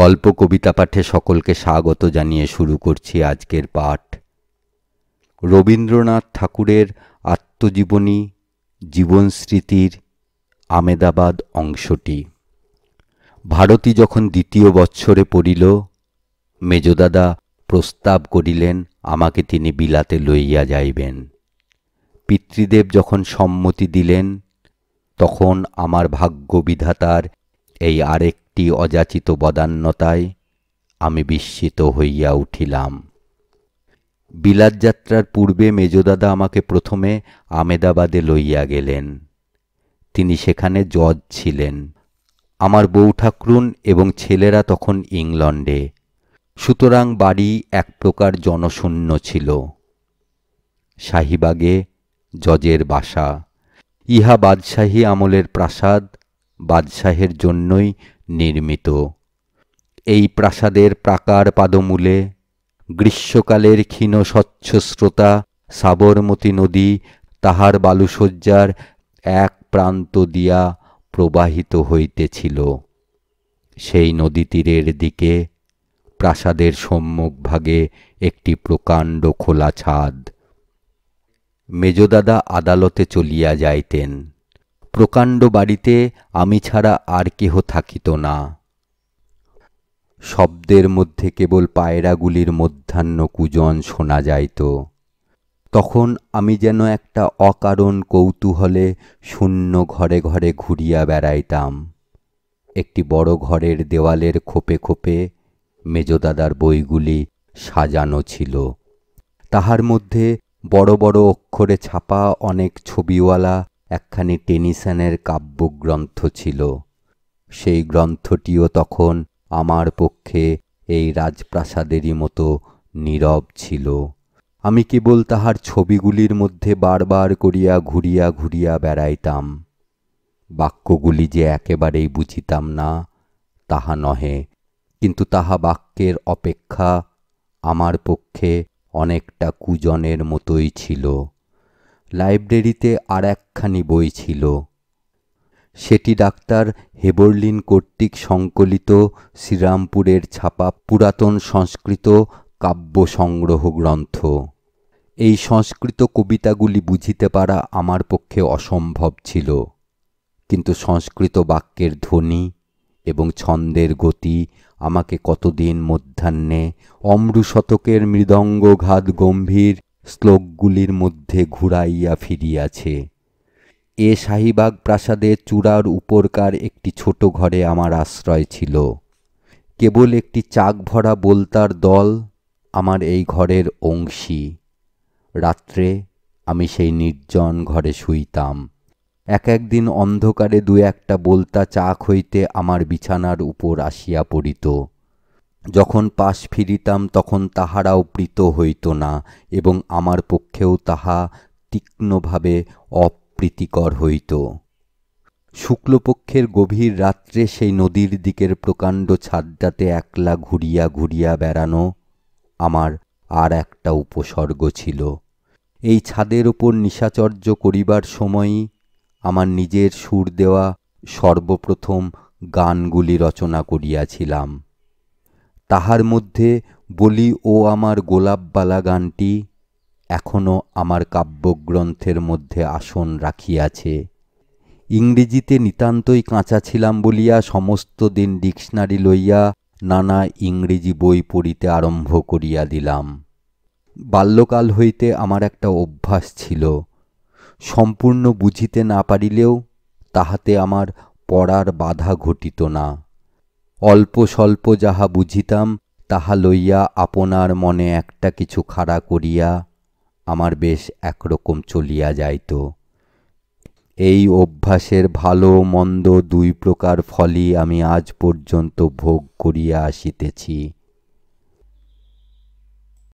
গল্প কবিতা পাঠে সকলকে স্বাগত জানিয়ে শুরু করছি আজকের পাঠ রবীন্দ্রনাথ ঠাকুরের আত্মজীবনী জীবন স্মৃতির আমেদাবাদ অংশটি ভারতী যখন দ্বিতীয় বৎসরে পড়িল মেজদাদা প্রস্তাব করিলেন আমাকে তিনি বিলাতে লইয়া যাইবেন পিতৃদেব যখন সম্মতি দিলেন তখন আমার ভাগ্য বিধাতার এই আরেক একটি অযাচিত বদান্যতায় আমি বিস্মিত হইয়া উঠিলাম বিলাতযাত্রার পূর্বে মেজদাদা আমাকে প্রথমে আমেদাবাদে লইয়া গেলেন তিনি সেখানে জজ ছিলেন আমার বউ ঠাকরুন এবং ছেলেরা তখন ইংল্যান্ডে সুতরাং বাড়ি এক প্রকার জনশূন্য ছিল শাহিবাগে জজের বাসা ইহা বাদশাহী আমলের প্রাসাদ বাদশাহের জন্যই নির্মিত এই প্রাসাদের প্রাকার পাদমূলে গ্রীষ্মকালের ক্ষীণ স্বচ্ছ স্রোতা সাবরমতী নদী তাহার বালুসজ্জার এক প্রান্ত দিয়া প্রবাহিত হইতেছিল সেই নদী তীরের দিকে প্রাসাদের সম্মুখভাগে একটি প্রকাণ্ড খোলা ছাদ মেজদাদা আদালতে চলিয়া যাইতেন প্রকাণ্ড বাড়িতে আমি ছাড়া আর কেহ থাকিত না শব্দের মধ্যে কেবল পায়রাগুলির মধ্যাহ্ন কুজন শোনা যাইত তখন আমি যেন একটা অকারণ কৌতূহলে শূন্য ঘরে ঘরে ঘুরিয়া বেড়াইতাম একটি বড় ঘরের দেওয়ালের খোপে খোপে মেজদাদার বইগুলি সাজানো ছিল তাহার মধ্যে বড় বড় অক্ষরে ছাপা অনেক ছবিওয়ালা একখানি টেনিসানের কাব্যগ্রন্থ ছিল সেই গ্রন্থটিও তখন আমার পক্ষে এই রাজপ্রাসাদেরই মতো নীরব ছিল আমি কেবল তাহার ছবিগুলির মধ্যে বারবার করিয়া ঘুরিয়া ঘুরিয়া বেড়াইতাম বাক্যগুলি যে একেবারেই বুঝিতাম না তাহা নহে কিন্তু তাহা বাক্যের অপেক্ষা আমার পক্ষে অনেকটা কুজনের মতোই ছিল লাইব্রেরিতে আর একখানি বই ছিল সেটি ডাক্তার হেবরলিন কর্তৃক সংকলিত শ্রীরামপুরের ছাপা পুরাতন সংস্কৃত কাব্য সংগ্রহ গ্রন্থ এই সংস্কৃত কবিতাগুলি বুঝিতে পারা আমার পক্ষে অসম্ভব ছিল কিন্তু সংস্কৃত বাক্যের ধ্বনি এবং ছন্দের গতি আমাকে কতদিন মধ্যাহ্নে অম্রুশতকের মৃদঙ্গঘাত গম্ভীর শ্লোকগুলির মধ্যে ঘুরাইয়া ফিরিয়াছে এ শাহিবাগ প্রাসাদে চূড়ার উপরকার একটি ছোট ঘরে আমার আশ্রয় ছিল কেবল একটি চাক ভরা বলতার দল আমার এই ঘরের অংশী রাত্রে আমি সেই নির্জন ঘরে শুইতাম এক একদিন অন্ধকারে দু একটা বলতা চাক হইতে আমার বিছানার উপর আসিয়া পড়িত যখন পাশ ফিরিতাম তখন তাহারাও প্রীত হইত না এবং আমার পক্ষেও তাহা তীক্ষ্ণভাবে অপ্রীতিকর হইত শুক্লপক্ষের গভীর রাত্রে সেই নদীর দিকের প্রকাণ্ড ছাদটাতে একলা ঘুরিয়া ঘুরিয়া বেড়ানো আমার আর একটা উপসর্গ ছিল এই ছাদের ওপর নিশাচর্য করিবার সময়ই আমার নিজের সুর দেওয়া সর্বপ্রথম গানগুলি রচনা করিয়াছিলাম তাহার মধ্যে বলি ও আমার গোলাপবালা গানটি এখনও আমার কাব্যগ্রন্থের মধ্যে আসন রাখিয়াছে ইংরেজিতে নিতান্তই কাঁচা ছিলাম বলিয়া সমস্ত দিন ডিকশনারি লইয়া নানা ইংরেজি বই পড়িতে আরম্ভ করিয়া দিলাম বাল্যকাল হইতে আমার একটা অভ্যাস ছিল সম্পূর্ণ বুঝিতে না পারিলেও তাহাতে আমার পড়ার বাধা ঘটিত না অল্প স্বল্প যাহা বুঝিতাম তাহা লইয়া আপনার মনে একটা কিছু খাড়া করিয়া আমার বেশ একরকম চলিয়া যাইত এই অভ্যাসের ভালো মন্দ দুই প্রকার ফলই আমি আজ পর্যন্ত ভোগ করিয়া আসিতেছি